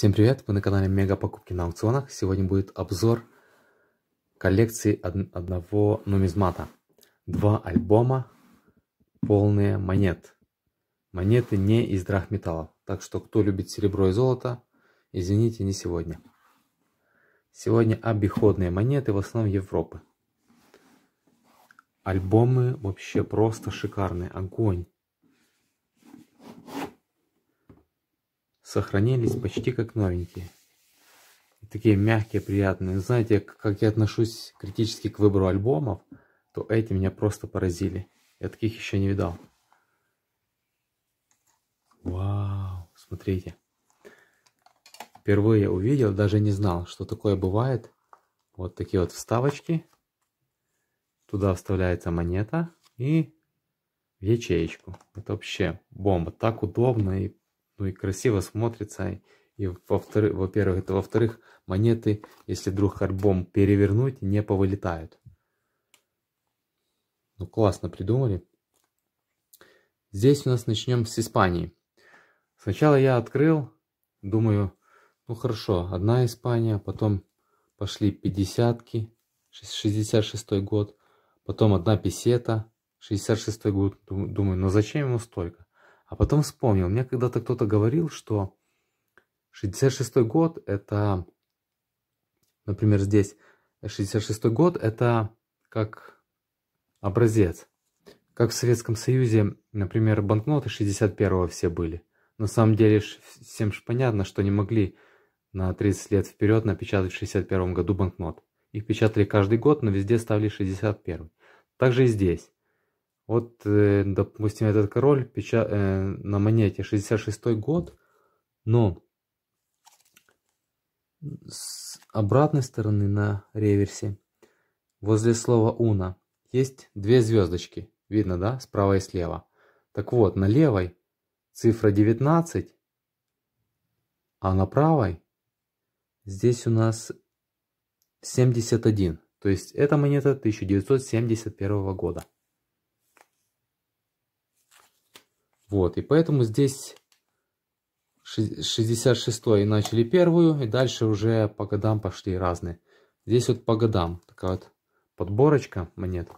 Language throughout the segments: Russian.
Всем привет, вы на канале Мега Покупки на аукционах. Сегодня будет обзор коллекции од одного нумизмата. Два альбома, полные монет. Монеты не из драгметаллов. Так что, кто любит серебро и золото, извините, не сегодня. Сегодня обиходные монеты, в основном Европы. Альбомы вообще просто шикарные, огонь. сохранились почти как новенькие. такие мягкие, приятные. Знаете, как я отношусь критически к выбору альбомов, то эти меня просто поразили. Я таких еще не видал. Вау, смотрите. Впервые увидел, даже не знал, что такое бывает. Вот такие вот вставочки. Туда вставляется монета и в ячеечку. Это вообще бомба. Так удобно и ну и красиво смотрится. И во-вторых, во-первых, это во-вторых, монеты, если вдруг альбом перевернуть, не повылетают. Ну, классно придумали. Здесь у нас начнем с Испании. Сначала я открыл, думаю, ну хорошо, одна Испания, потом пошли 50-ки, 66 год, потом одна песета, 66 год. Думаю, ну зачем ему столько? А потом вспомнил, мне когда-то кто-то говорил, что 66-й год это, например, здесь 66-й год это как образец. Как в Советском Союзе, например, банкноты 61-го все были. На самом деле всем же понятно, что не могли на 30 лет вперед напечатать в 61 году банкнот. Их печатали каждый год, но везде ставили 61. Также и здесь. Вот, э, допустим, этот король печа... Э, на монете 66 год, но с обратной стороны на реверсе возле слова «уна» есть две звездочки. Видно, да? Справа и слева. Так вот, на левой цифра 19, а на правой здесь у нас 71. То есть эта монета 1971 года. Вот, и поэтому здесь 66 начали первую, и дальше уже по годам пошли разные. Здесь вот по годам, такая вот подборочка монет.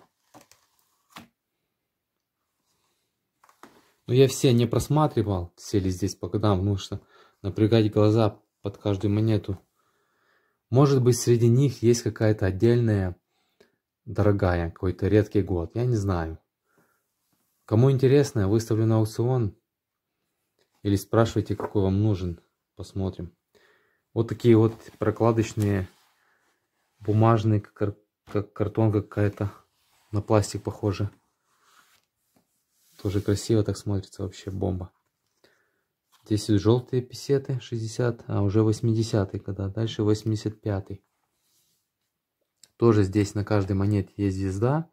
Но ну, я все не просматривал, все ли здесь по годам, потому что напрягать глаза под каждую монету. Может быть, среди них есть какая-то отдельная, дорогая, какой-то редкий год, я не знаю. Кому интересно, выставлю на аукцион. Или спрашивайте, какой вам нужен. Посмотрим. Вот такие вот прокладочные, бумажные, как, как картонка какая-то. На пластик похоже. Тоже красиво так смотрится, вообще бомба. Здесь вот желтые писеты 60, а уже 80 когда. Дальше 85 -й. Тоже здесь на каждой монете есть звезда.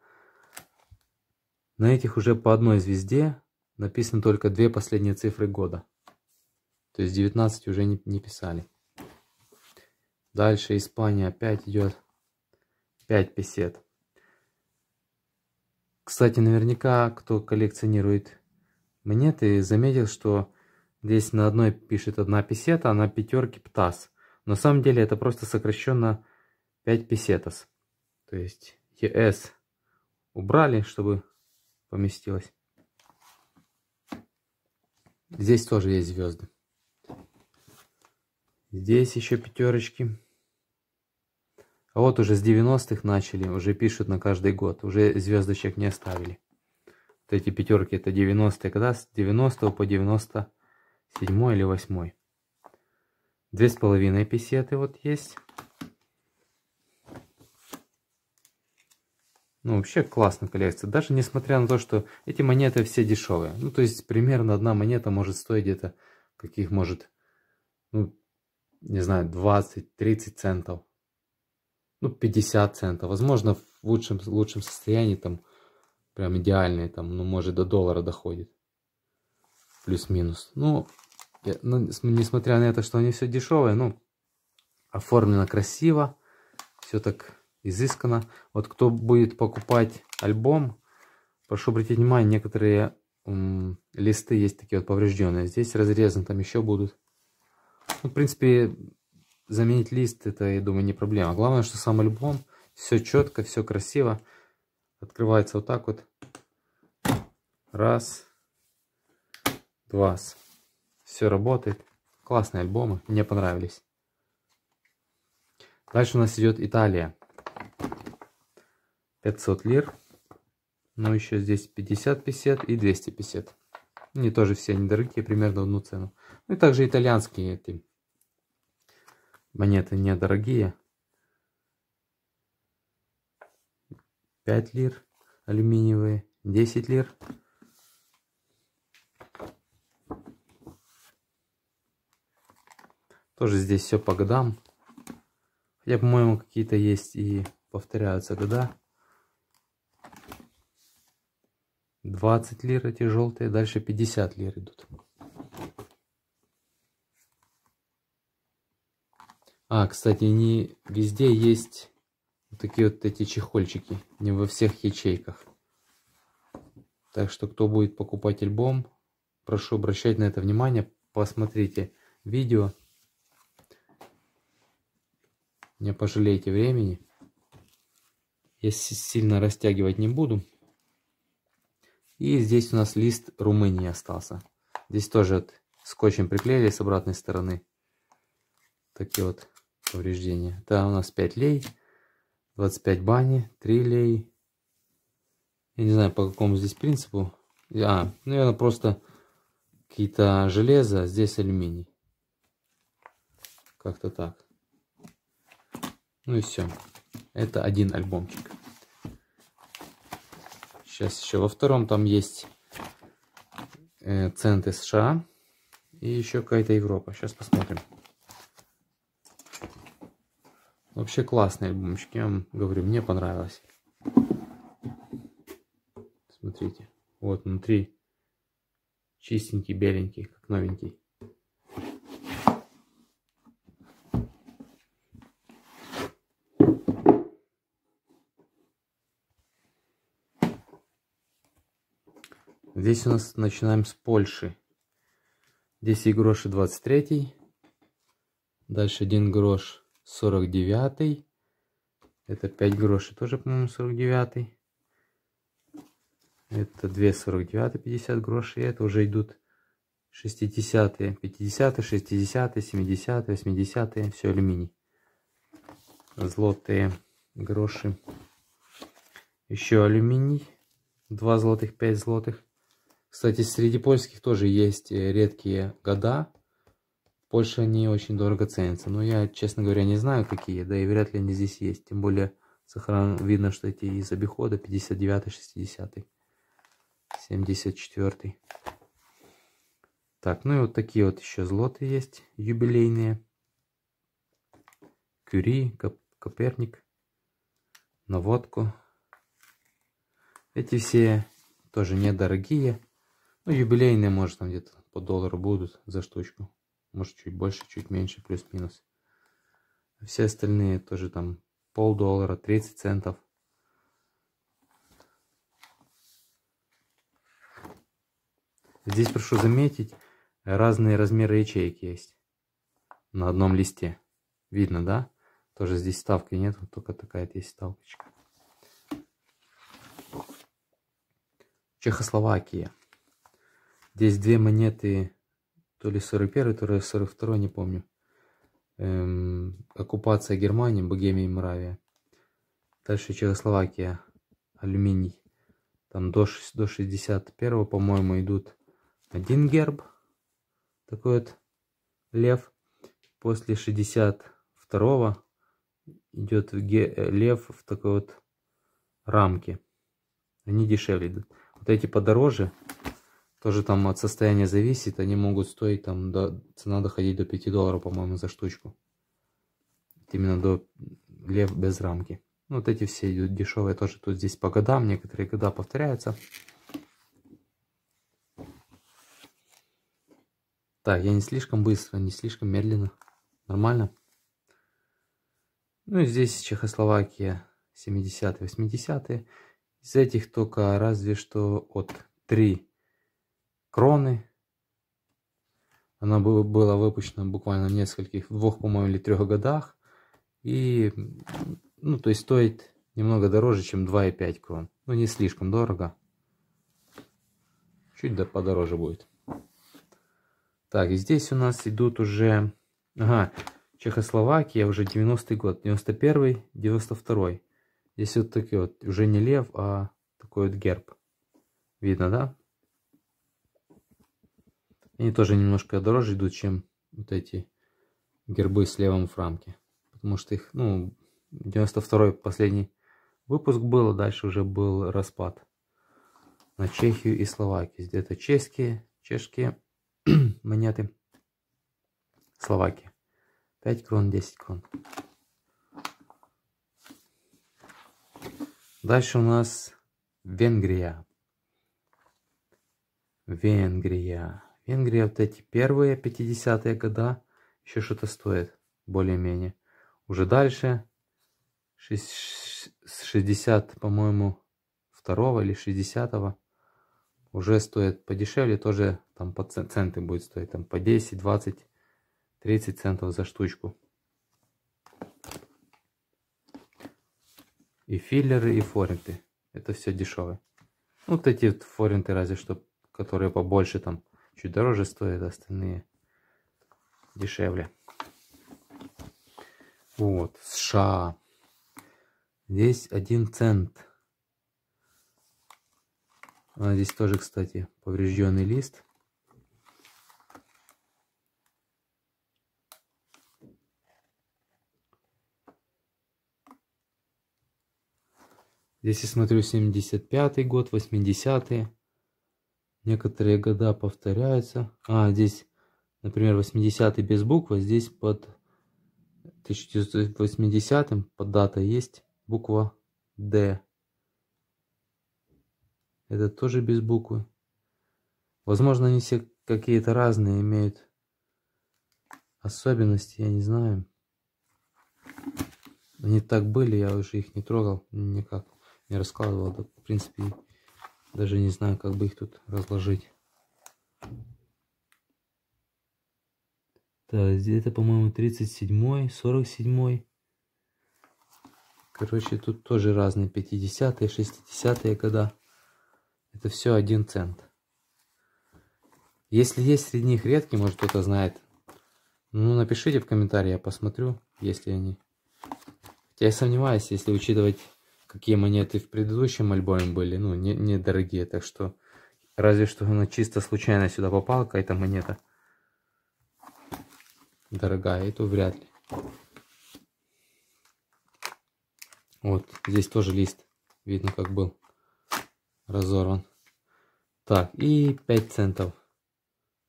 На этих уже по одной звезде написаны только две последние цифры года. То есть 19 уже не, не писали. Дальше Испания опять идет 5 песет. Кстати, наверняка, кто коллекционирует монеты, заметил, что здесь на одной пишет одна песета, а на пятерке птас. На самом деле это просто сокращенно 5 песетас. То есть ЕС убрали, чтобы поместилось. Здесь тоже есть звезды. Здесь еще пятерочки. А вот уже с 90-х начали, уже пишут на каждый год. Уже звездочек не оставили. Вот эти пятерки, это 90-е. Когда с 90 по 97 или 8. Две с половиной песеты вот есть. Ну, вообще классная коллекция, даже несмотря на то, что эти монеты все дешевые. Ну, то есть, примерно одна монета может стоить где-то каких, может, ну, не знаю, 20-30 центов. Ну, 50 центов. Возможно, в лучшем, лучшем состоянии там прям идеальные, там, ну, может, до доллара доходит. Плюс-минус. Ну, ну, несмотря на это, что они все дешевые, ну, оформлено красиво. Все так изысканно. Вот кто будет покупать альбом, прошу обратить внимание, некоторые листы есть такие вот поврежденные. Здесь разрезан, там еще будут. Ну, в принципе, заменить лист, это, я думаю, не проблема. Главное, что сам альбом, все четко, все красиво. Открывается вот так вот. Раз, два. Все работает. Классные альбомы, мне понравились. Дальше у нас идет Италия. 500 лир. но еще здесь 50, 50 и 250. Они тоже все недорогие, примерно одну цену. Ну и также итальянские эти монеты недорогие. 5 лир алюминиевые, 10 лир. Тоже здесь все по годам. Хотя, по-моему, какие-то есть и повторяются года. 20 лир эти желтые, дальше 50 лир идут. А, кстати, не везде есть вот такие вот эти чехольчики, не во всех ячейках. Так что, кто будет покупать альбом, прошу обращать на это внимание, посмотрите видео. Не пожалейте времени. Я сильно растягивать не буду. И здесь у нас лист Румынии остался. Здесь тоже скотчем приклеили с обратной стороны. Такие вот повреждения. Да, у нас 5 лей, 25 бани, 3 лей. Я не знаю, по какому здесь принципу. А, наверное, просто какие-то железо, а здесь алюминий. Как-то так. Ну и все. Это один альбомчик. Сейчас еще во втором там есть э, центы США и еще какая-то Европа. Сейчас посмотрим. Вообще классные альбомчики, я вам говорю, мне понравилось. Смотрите, вот внутри чистенький, беленький, как новенький. Здесь у нас начинаем с Польши. Здесь 10 грошей 23. Дальше 1 грош 49. Это 5 грошей тоже, по-моему, 49. Это 2 49, 50 грошей. Это уже идут 60, -е, 50, -е, 60, 70, 80. Все алюминий. Злотые гроши. Еще алюминий. 2 злотых, 5 злотых. Кстати, среди польских тоже есть э, редкие года. В Польше они очень дорого ценятся. Но я, честно говоря, не знаю, какие. Да и вряд ли они здесь есть. Тем более, сохран... видно, что эти из обихода 59, 60, 74. Так, ну и вот такие вот еще злоты есть. Юбилейные. Кюри, Коп... Коперник. Наводку. Эти все тоже недорогие. Ну, юбилейные, может, там где-то по доллару будут за штучку. Может, чуть больше, чуть меньше, плюс-минус. Все остальные тоже там полдоллара, 30 центов. Здесь прошу заметить, разные размеры ячеек есть на одном листе. Видно, да? Тоже здесь ставки нет, только такая есть ставочка. Чехословакия. Здесь две монеты, то ли 41 то ли 42 не помню. Эм, оккупация Германии, Богемия и Мравия. Дальше Чехословакия, алюминий. Там до, до 61 по-моему, идут один герб, такой вот лев. После 62 идет э, лев в такой вот рамке. Они дешевле идут. Вот эти подороже, тоже там от состояния зависит, они могут стоить там, до, цена доходить до 5 долларов, по-моему, за штучку. Именно до лев без рамки. Ну, вот эти все дешевые тоже тут здесь по годам, некоторые года повторяются. Так, я не слишком быстро, не слишком медленно. Нормально. Ну и здесь Чехословакия 70 80 Из этих только разве что от 3 кроны. Она была выпущена буквально в нескольких, двух, по-моему, или трех годах. И, ну, то есть стоит немного дороже, чем 2,5 крон. Ну, не слишком дорого. Чуть да подороже будет. Так, и здесь у нас идут уже... Ага, Чехословакия уже 90-й год. 91-й, 92-й. Здесь вот такие вот, уже не лев, а такой вот герб. Видно, да? Они тоже немножко дороже идут, чем вот эти гербы с левом фрамке. Потому что их, ну, 92-й последний выпуск был, а дальше уже был распад на Чехию и Словакию. Здесь это чешские, чешские монеты. Словакия. 5 крон, 10 крон. Дальше у нас Венгрия. Венгрия. В вот эти первые 50-е года еще что-то стоит, более-менее. Уже дальше, с 60, по-моему, 2 или 60 уже стоит подешевле, тоже там по центы будет стоить, там по 10, 20, 30 центов за штучку. И филлеры, и форинты, Это все дешевые. Ну, вот эти вот форенты разве что, которые побольше там чуть дороже стоят, а остальные дешевле. Вот, США. Здесь один цент. А здесь тоже, кстати, поврежденный лист. Здесь я смотрю 75-й год, 80-е некоторые года повторяются. А, здесь, например, 80-й без буквы, здесь под 1980-м под дата есть буква D. Это тоже без буквы. Возможно, они все какие-то разные имеют особенности, я не знаю. Они так были, я уже их не трогал никак, не раскладывал. Да, в принципе, даже не знаю, как бы их тут разложить. Так, это, по-моему, 37-й, 47-й. Короче, тут тоже разные 50-е, 60-е года. Это все один цент. Если есть среди них редкие, может кто-то знает, ну напишите в комментарии, я посмотрю, если они. Хотя я сомневаюсь, если учитывать какие монеты в предыдущем альбоме были, ну, недорогие, не, не так что разве что она ну, чисто случайно сюда попала, какая-то монета дорогая, эту вряд ли. Вот, здесь тоже лист, видно как был разорван. Так, и 5 центов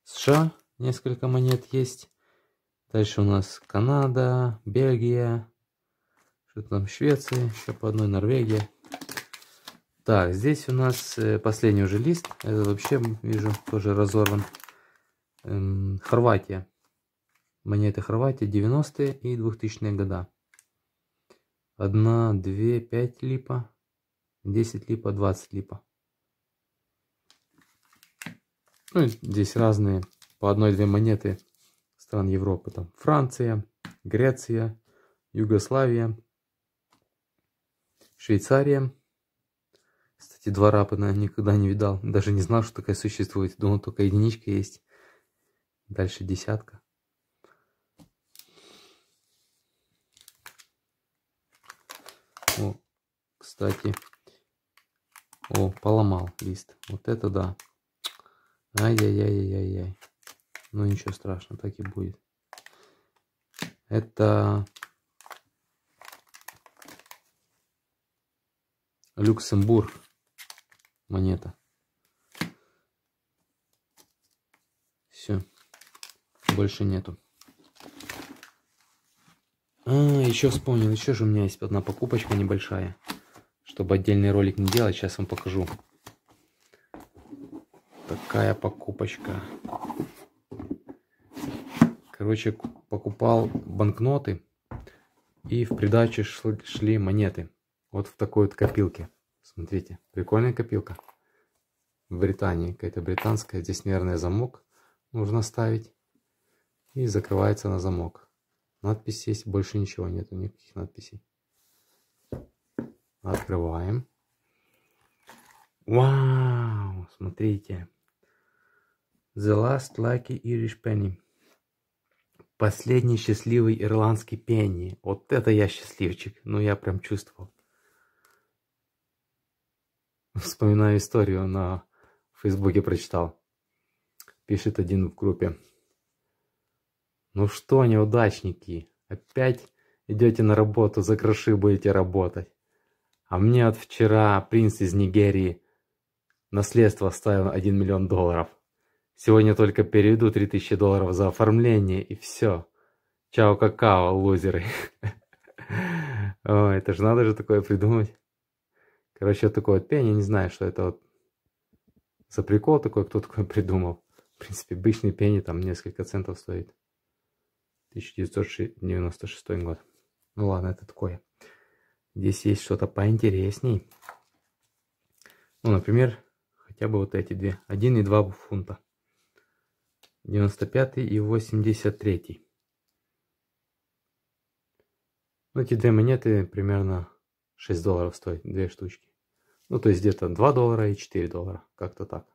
США, несколько монет есть. Дальше у нас Канада, Бельгия, что там Швеция, еще по одной Норвегия. Так, здесь у нас э, последний уже лист. Это вообще, вижу, тоже разорван. Эм, Хорватия. Монеты Хорватии 90-е и 2000-е года. 1, 2, 5 липа, 10 липа, 20 липа. Ну, здесь разные, по одной-две монеты стран Европы. Там Франция, Греция, Югославия, Швейцария. Кстати, двора она никогда не видал. Даже не знал, что такая существует. Думал, только единичка есть. Дальше десятка. О, кстати. О, поломал лист. Вот это да. Ай-яй-яй-яй-яй. Ну ничего страшного, так и будет. Это Люксембург монета. Все. Больше нету. А, еще вспомнил, еще же у меня есть одна покупочка небольшая. Чтобы отдельный ролик не делать, сейчас вам покажу. Такая покупочка. Короче, покупал банкноты и в придаче шли монеты вот в такой вот копилке. Смотрите, прикольная копилка. В Британии, какая-то британская. Здесь, наверное, замок нужно ставить. И закрывается на замок. Надпись есть, больше ничего нету, никаких надписей. Открываем. Вау, смотрите. The last lucky Irish penny. Последний счастливый ирландский пенни. Вот это я счастливчик. Ну, я прям чувствовал. вспоминаю историю, на Фейсбуке прочитал. Пишет один в группе. Ну что, неудачники, опять идете на работу, за гроши будете работать. А мне от вчера принц из Нигерии наследство оставил 1 миллион долларов. Сегодня только переведу 3000 долларов за оформление и все. Чао какао, лузеры. Ой, это же надо же такое придумать. Короче, вот такое вот пение, не знаю, что это вот за прикол такой, кто такой придумал. В принципе, обычный пение там несколько центов стоит. 1996 год. Ну ладно, это такое. Здесь есть что-то поинтересней. Ну, например, хотя бы вот эти две. 1 и 2 фунта. 95 и 83. Ну, эти две монеты примерно 6 долларов стоят, две штучки. Ну, то есть где-то 2 доллара и 4 доллара. Как-то так.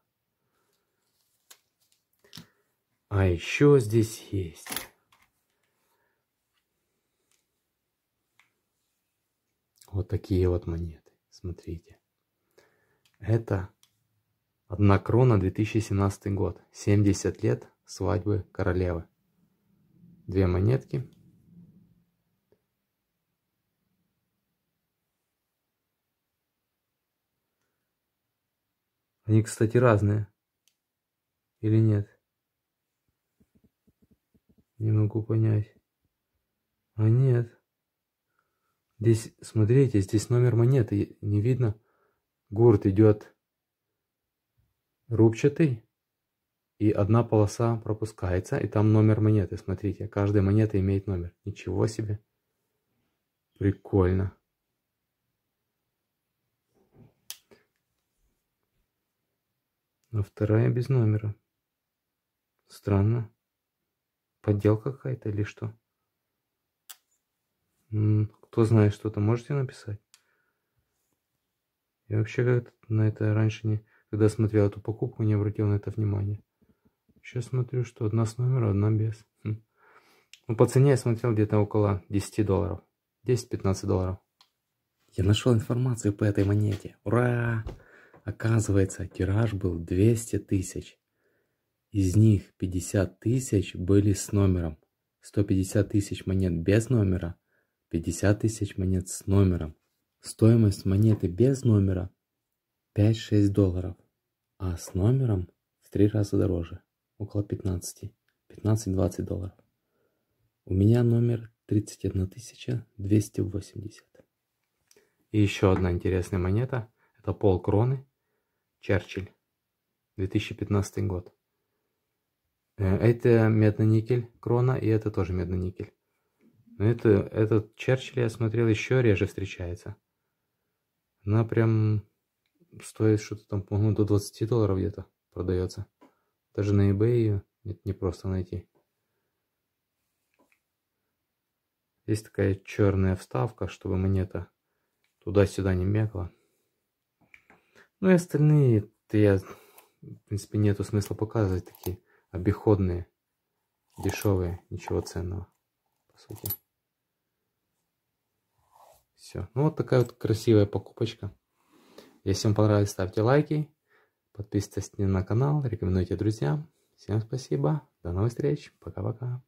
А еще здесь есть. Вот такие вот монеты. Смотрите. Это 1 крона 2017 год. 70 лет свадьбы королевы. Две монетки. Они, кстати, разные. Или нет? Не могу понять. А нет. Здесь, смотрите, здесь номер монеты. Не видно? Гурт идет рубчатый. И одна полоса пропускается, и там номер монеты. Смотрите, каждая монета имеет номер. Ничего себе. Прикольно. а вторая без номера. Странно. Подделка какая-то или что? Кто знает что-то, можете написать? Я вообще на это раньше, не, когда смотрел эту покупку, не обратил на это внимания. Сейчас смотрю, что одна с номера, одна без. Хм. Ну, по цене я смотрел где-то около 10 долларов. 10-15 долларов. Я нашел информацию по этой монете. Ура! Оказывается, тираж был 200 тысяч. Из них 50 тысяч были с номером, 150 тысяч монет без номера, 50 тысяч монет с номером. Стоимость монеты без номера 5-6 долларов, а с номером в 3 раза дороже, около 15, 15-20 долларов. У меня номер 31280. И еще одна интересная монета, это пол кроны Черчилль, 2015 год. Э, это медно-никель крона, и это тоже медно-никель. Но это, этот Черчилль, я смотрел, еще реже встречается. Она прям стоит что-то там, по-моему, до 20 долларов где-то продается. Даже на eBay ее это не просто найти. Есть такая черная вставка, чтобы монета туда-сюда не мякла. Ну и остальные то я, в принципе, нету смысла показывать. Такие обиходные, дешевые, ничего ценного, по сути. Все. Ну вот такая вот красивая покупочка. Если вам понравилось, ставьте лайки. Подписывайтесь на канал, рекомендуйте друзьям. Всем спасибо. До новых встреч. Пока-пока.